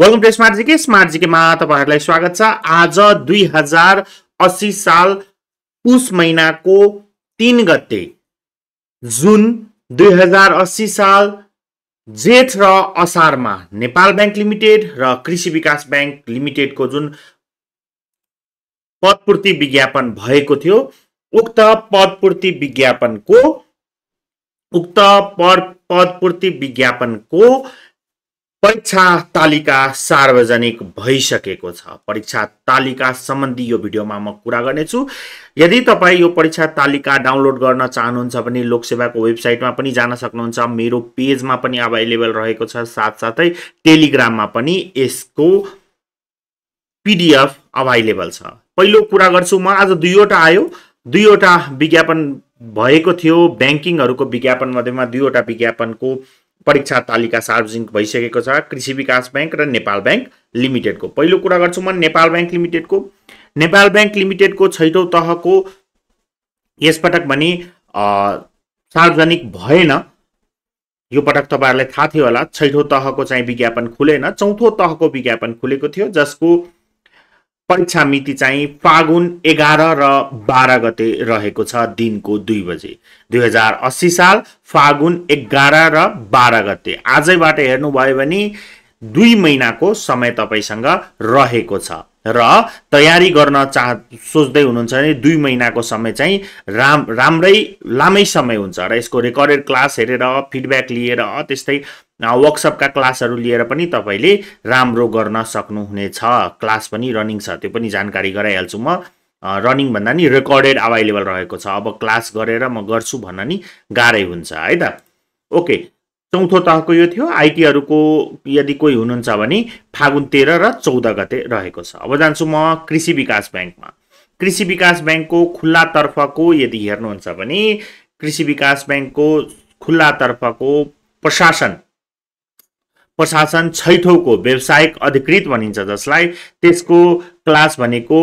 welcome to smart GK smart जिकेमा तपाईँहरूलाई स्वागत छ आज दुई हजार अस्सी साल पुस महिनाको तिन गते जुन दुई हजार अस्सी साल जेठ र असारमा नेपाल ब्याङ्क लिमिटेड र कृषि विकास ब्याङ्क लिमिटेडको जुन पदपूर्ति विज्ञापन भएको थियो उक्त पदपूर्ति विज्ञापनको उक्त पद पदपूर्ति विज्ञापनको परीक्षा तालिका सार्वजनिक भइसकेको छ परीक्षा तालिका सम्बन्धी यो भिडियोमा म कुरा गर्नेछु यदि तपाईँ यो परीक्षा तालिका डाउनलोड गर्न चाहनुहुन्छ भने लोकसेवाको वेबसाइटमा पनि जान सक्नुहुन्छ मेरो पेजमा पनि अभाइलेबल रहेको छ साथसाथै टेलिग्राममा पनि यसको पिडिएफ अभाइलेबल छ पहिलो कुरा गर्छु म आज दुईवटा आयो दुईवटा विज्ञापन भएको थियो ब्याङ्किङहरूको विज्ञापन मध्येमा दुईवटा विज्ञापनको परीक्षा तालिका सार्वजनिक भइसकेको छ कृषि विकास ब्याङ्क र नेपाल ब्याङ्क लिमिटेडको पहिलो कुरा गर्छु म नेपाल ब्याङ्क लिमिटेडको नेपाल ब्याङ्क लिमिटेडको छैटौँ तहको यसपटक भने सार्वजनिक भएन यो पटक तपाईँहरूलाई थाहा थियो होला छैठौँ तहको चाहिँ विज्ञापन खुलेन चौथो तहको विज्ञापन खुलेको थियो जसको परीक्षा मिति चाहिँ फागुन एघार र बाह्र गते रहेको छ दिनको दुई बजे दुई हजार अस्सी साल फागुन एघार र बाह्र गते आजैबाट हेर्नुभयो भने दुई महिनाको समय तपाईँसँग रहेको छ र तयारी गर्न चाह सोच्दै हुनुहुन्छ भने दुई महिनाको समय चाहिँ राम राम्रै लामै समय हुन्छ र यसको रेकर्डेड क्लास हेरेर फिडब्याक लिएर त्यस्तै वर्कसपका क्लासहरू लिएर पनि तपाईँले राम्रो गर्न सक्नुहुनेछ क्लास पनि रनिङ छ त्यो पनि जानकारी गराइहाल्छु म रनिङ भन्दा नि रेकर्डेड अभाइलेबल रहेको छ अब क्लास गरेर म गर्छु भन्न नि गाह्रै हुन्छ है त ओके चौथो तहको यो थियो आइटीहरूको यदि कोही हुनुहुन्छ भने फागुन तेह्र र चौध गते रहेको छ अब जान्छु म कृषि विकास ब्याङ्कमा कृषि विकास ब्याङ्कको खुल्लातर्फको यदि हेर्नुहुन्छ भने कृषि विकास ब्याङ्कको खुल्लातर्फको प्रशासन प्रशासन छैठौँको व्यवसायिक अधिकृत भनिन्छ जसलाई त्यसको क्लास भनेको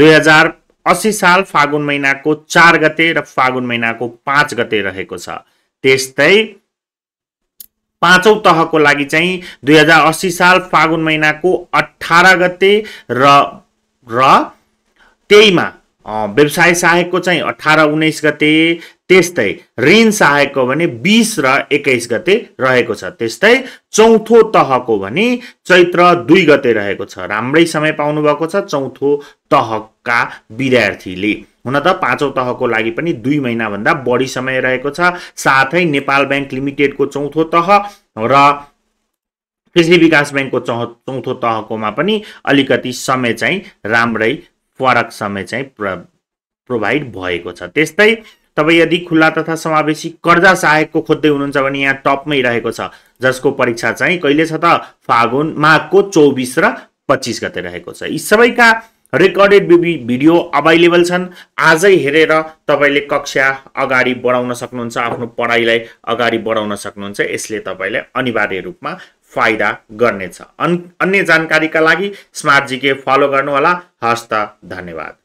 दुई हजार अस्सी साल फागुन महिनाको चार गते र फागुन महिनाको पाँच गते रहेको छ त्यस्तै पाँचौँ तहको लागि चाहिँ दुई हजार अस्सी साल फागुन महिनाको अठार गते र र त्यहीमा व्यवसाय सहायकको चाहिँ अठार उन्नाइस गते त्यस्तै ऋण सहायकको भने बिस र एक्काइस गते रहेको छ त्यस्तै चौथो तहको भने चैत्र दुई गते रहेको छ राम्रै समय पाउनुभएको छ चौथो तहका विद्यार्थीले हुन त पाँचौँ तहको लागि पनि दुई महिनाभन्दा बढी समय रहेको छ साथै नेपाल ब्याङ्क लिमिटेडको चौथो तह र कृषि विकास ब्याङ्कको चौ चौथो तहकोमा पनि अलिकति समय चाहिँ राम्रै फरक समय चाहिँ प्र प्रोभाइड भएको छ त्यस्तै तपाईँ यदि खुल्ला तथा समावेशी कर्जा सहायकको खोज्दै हुनुहुन्छ भने यहाँ टपमै रहेको छ जसको परीक्षा चाहिँ कहिले छ त फागुन माघको चौबिस र पच्चिस गते रहेको छ यी सबैका रेकर्डेड भिडियो अभाइलेबल छन् आजै हेरेर तपाईँले कक्षा अगाडि बढाउन सक्नुहुन्छ आफ्नो पढाइलाई अगाडि बढाउन सक्नुहुन्छ यसले तपाईँलाई अनिवार्य रूपमा फाइदा गर्नेछ अन्य जानकारीका लागि स्मार्ट जिके फलो गर्नुहोला हस्त धन्यवाद